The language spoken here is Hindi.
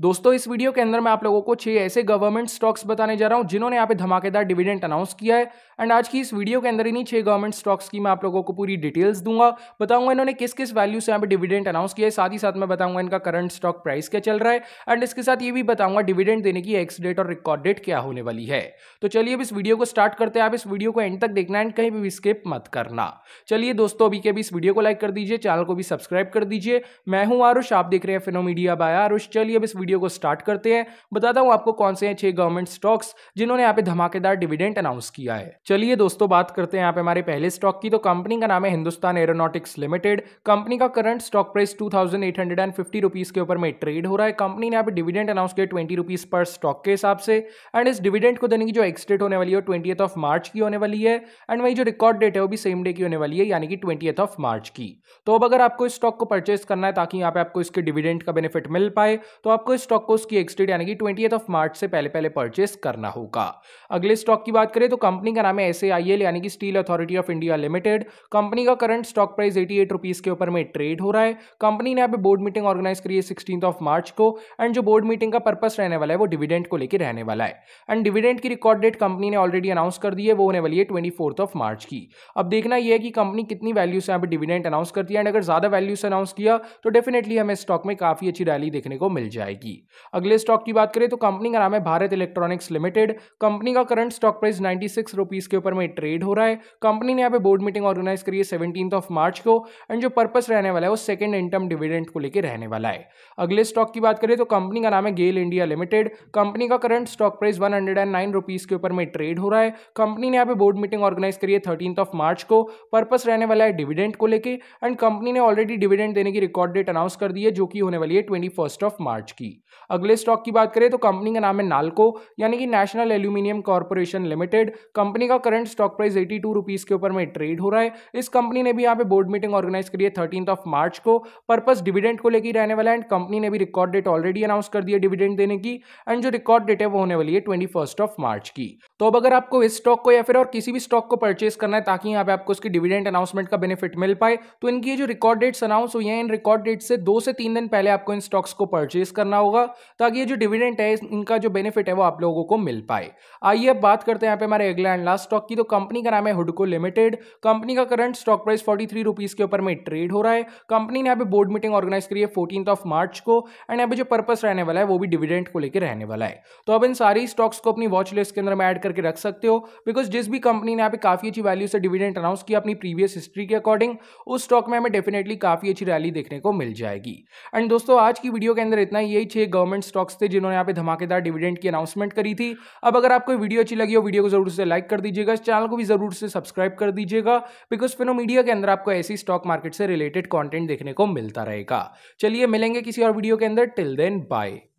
दोस्तों इस वीडियो के अंदर मैं आप लोगों को छह ऐसे गवर्नमेंट स्टॉक्स बताने जा रहा हूं जिन्होंने यहाँ पे धमाकेदार डिविडेंड अनाउंस किया है एंड आज की इस वीडियो के अंदर इन्हीं छह गवर्नमेंट स्टॉक्स की मैं आप लोगों को पूरी डिटेल्स दूंगा बताऊंगा इन्होंने किस किस वैल्यू से यहाँ पे डिविडेंड अनाउंस किया है साथ ही साथ मैं बताऊंगा इनका करंट स्टॉक प्राइस क्या चल रहा है एंड इसके साथ ये भी बताऊंगा डिविडेंड देने की एक्स डेट और रिकॉर्ड डेट क्या होने वाली है तो चलिए अब इस वीडियो को स्टार्ट करते हैं आप इस वीडियो को एंड तक देखना एंड कहीं भी स्किप मत करना चलिए दोस्तों अभी के अभी इस वीडियो को लाइक कर दीजिए चैनल को भी सब्सक्राइब कर दीजिए मैं हूँ आरुष आप देख रहे हैं फिनो मीडिया बाय आरुष चलिए अब इस वीडियो वीडियो को स्टार्ट करते हैं बताता हूँ आपको कौन से हैं छह गवर्नमेंट स्टॉक्स जिन्होंने यहाँ पे धमाकेदार डिविडेंट अनाउंस किया है चलिए दोस्तों बात करते हैं यहाँ पे हमारे पहले स्टॉक की तो कंपनी का नाम है हिंदुस्तान एरोनॉटिक्स लिमिटेड कंपनी का करंट स्टॉक प्राइस टू के ऊपर में ट्रेड हो रहा है कंपनी ने यहाँ पे डिविडेंट अनाउंस किया ट्वेंटी पर स्टॉक के हिसाब से एंड इस डिविडेंट को देने की जो एक्सडेट होने वाली है ट्वेंटी ऑफ मार्च की होने वाली है एंड वही जो रिकॉर्ड डेट है वो भी सेम डे की होने वाली है यानी कि ट्वेंटी ऑफ मार्च की तो अब अगर आपको इस स्टॉक को परचेस करना है ताकि यहाँ पे आपको इसके डिविडेंट का बेनिफिट मिल पाए तो आपको स्टॉक को उसकी एक्सटेड यानी कि ट्वेंटी ऑफ मार्च से पहले पहले परचेस करना होगा अगले स्टॉक की बात करें तो कंपनी का नाम है एस यानी कि Steel Authority of India Limited company का current stock price eighty eight के ऊपर में ट्रेड हो रहा है कंपनी ने यहाँ पे बोर्ड मीटिंग ऑर्गेनाइज करी है सिक्सटीन ऑफ मार्च को एंड जो बोर्ड मीटिंग का पर्पस रहने वाला है वो डिविडेंड को लेकर रहने वाला है एंड डिविडेंड की रिकॉर्ड डेट कंपनी ने ऑलरेडी अनाउंस कर दी है वो होने वाली है ट्वेंटी ऑफ मार्च की अब देखना यह है कि कंपनी कितनी वैल्यू से यहाँ पे डिविडेंड अनाउंस करती है एंड अगर ज़्यादा वैल्यू से अनाउंस किया तो डेफिनेटली हमें स्टॉक में काफ़ी अच्छी रैली देखने को मिल जाएगी जाएगी अगले स्टॉक की बात करें तो कंपनी का नाम है भारत इलेक्ट्रॉनिक्स लिमिटेड कंपनी का current stock price ninety six rupees के ऊपर में ट्रेड हो रहा है कंपनी ने यहाँ पे बोर्ड मीटिंग ऑर्गेनाइज करी है सेवनटीन ऑफ मार्च को एंड जो पर्पस रहने वाला है वो सेकंड इंटर्म डिविडेंड को लेकर रहने वाला है अगले स्टॉक की बात करें तो कंपनी का नाम है गेल इंडिया लिमिटेड कंपनी का current stock price one hundred and nine rupees के ऊपर में ट्रेड हो रहा है कंपनी ने यहाँ पे बोर्ड मीटिंग ऑर्गेनाइज करी है थर्टीन ऑफ मार्च को पर्पस रहने वाला है डिविडेंड को लेकर एंड कंपनी ने ऑलरेडी डिविडेंड देने की रिकॉर्ड डेट अनाउंस कर दी है जो कि होने वाली है ट्वेंटी ऑफ मार्च की होगी अगले स्टॉक की बात करें तो कंपनी का नाम है नालको यानी कि national aluminium corporation limited company का current stock price eighty two rupees के ऊपर में ट्रेड हो रहा है इस कंपनी ने भी यहाँ पे बोर्ड मीटिंग ऑर्गेनाइज करी है थर्टीन ऑफ मार्च को पर्पज डिविडेंड को लेकर रहने वाला है एंड कंपनी ने भी रिकॉर्ड डेट ऑलरेडी अनाउंस कर दिया है डिविडेंड देने की एंड जो रिकॉर्ड डेट है वो होने वाली है ट्वेंटी ऑफ मार्च की तो अब अगर आपको इस स्टॉक को या फिर और किसी भी स्टॉक को परचेस करना है ताकि यहाँ पे आपको उसकी डिविडेंड अनाउंसमेंट का बेनिफिट मिल पाए तो इनकी जो रिकॉर्ड डेट्स अनाउंस हुई हैं इन रिकॉर्ड डेट से दो से तीन दिन पहले आपको इन स्टॉक्स को परचेस करना होगा ताकि ये जो डिविडेंट है इनका जो बेनिफिट है वो आप लोगों को मिल पाए आइए अब बात करते हैं यहाँ पे हमारे अगले एंड लास्ट स्टॉक की तो कंपनी का नाम है हुडको लिमिटेड कंपनी का current stock price forty three rupees के ऊपर में ट्रेड हो रहा है कंपनी ने यहाँ पे बोर्ड मीटिंग ऑर्गेनाइज करी है फोर्टीन ऑफ मार्च को एंड यहाँ पे जो पर्पस रहने वाला है वो भी डिविडेंट को लेकर रहने वाला है तो अब इन सारी स्टॉक्स को अपनी वॉच लिस्ट के अंदर में ऐड करके रख सकते हो बिकॉज जिस भी कंपनी ने यहाँ पे काफ़ी अच्छी वैल्यू से डिविडेंड अनाउंस किया अपनी प्रीवियस हिस्ट्री के अकॉर्डिंग उस स्टॉक में हमें डेफिनेटली काफ़ी अच्छी रैली देखने को मिल जाएगी एंड दोस्तों आज की वीडियो के अंदर इतना यही छह गवर्नमेंट स्टॉक्स थे जिन्होंने यहाँ पे धमाकेदार डिविडेंड की अनाउंसमेंट करी थी अब अगर आपको वीडियो अच्छी लगी हो वीडियो को जरूर से लाइक कर दीजिएगा इस चैनल को भी जरूर से सब्सक्राइब कर दीजिएगा बिकॉज फिनो मीडिया के अंदर आपको ऐसी स्टॉक मार्केट से रिलेटेड कॉन्टेंट देखने को मिलता रहेगा चलिए मिलेंगे किसी और वीडियो के अंदर टिल देन बाय